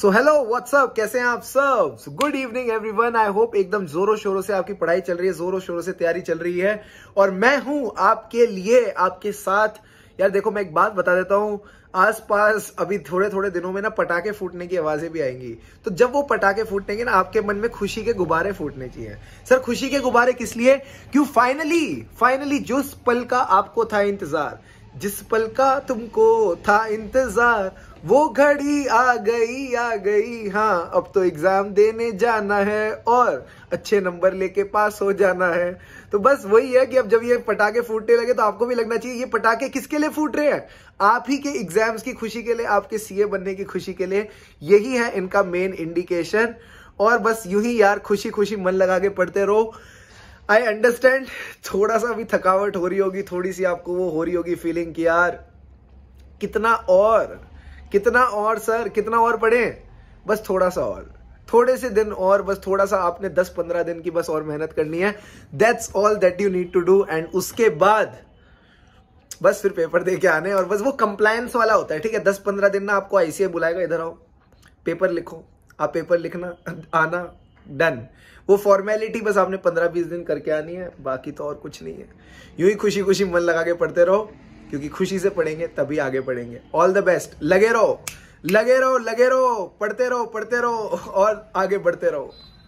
so hello what's up कैसे हैं आप सब good evening everyone I hope एकदम जोरों शोरों से आपकी पढ़ाई चल रही है जोरों शोरों से तैयारी चल रही है और मैं हूं आपके लिए आपके साथ यार देखो मैं एक बात बता देता हूं आसपास अभी थोड़े थोड़े दिनों में ना पटाखे फूटने की आवाजें भी आएंगी तो जब वो पटाखे के ना आपके मन में खुशी के गुब्बारे फूटने चाहिए सर खुशी के गुब्बारे किस लिए क्यों फाइनली फाइनली जो पल का आपको था इंतजार जिस पल का तुमको था इंतजार वो घड़ी आ गई आ गई हाँ अब तो एग्जाम देने जाना है और अच्छे नंबर लेके पास हो जाना है तो बस वही है कि अब जब ये पटाखे फूटने लगे तो आपको भी लगना चाहिए ये पटाखे किसके लिए फूट रहे हैं आप ही के एग्जाम्स की खुशी के लिए आपके सीए बनने की खुशी के लिए यही है इनका मेन इंडिकेशन और बस यू ही यार खुशी खुशी मन लगा के पढ़ते रहो आई अंडरस्टैंड थोड़ा सा भी थकावट हो रही होगी थोड़ी सी आपको वो हो रही होगी फीलिंग कि यार कितना और कितना और सर कितना और पढ़े बस थोड़ा सा और थोड़े से दिन और बस थोड़ा सा आपने 10-15 दिन की बस और मेहनत करनी है that's all that you need to do and उसके बाद बस फिर पेपर दे के आने और बस वो कंप्लायंस वाला होता है ठीक है दस पंद्रह दिन ना आपको आईसीए बुलाएगा इधर आओ पेपर लिखो आप पेपर लिखना आना डन वो फॉर्मेलिटी बस आपने पंद्रह बीस दिन करके आनी है बाकी तो और कुछ नहीं है यूं ही खुशी खुशी मन लगा के पढ़ते रहो क्योंकि खुशी से पढ़ेंगे तभी आगे पढ़ेंगे ऑल द बेस्ट लगे रहो लगे रहो लगे रहो पढ़ते रहो पढ़ते रहो और आगे बढ़ते रहो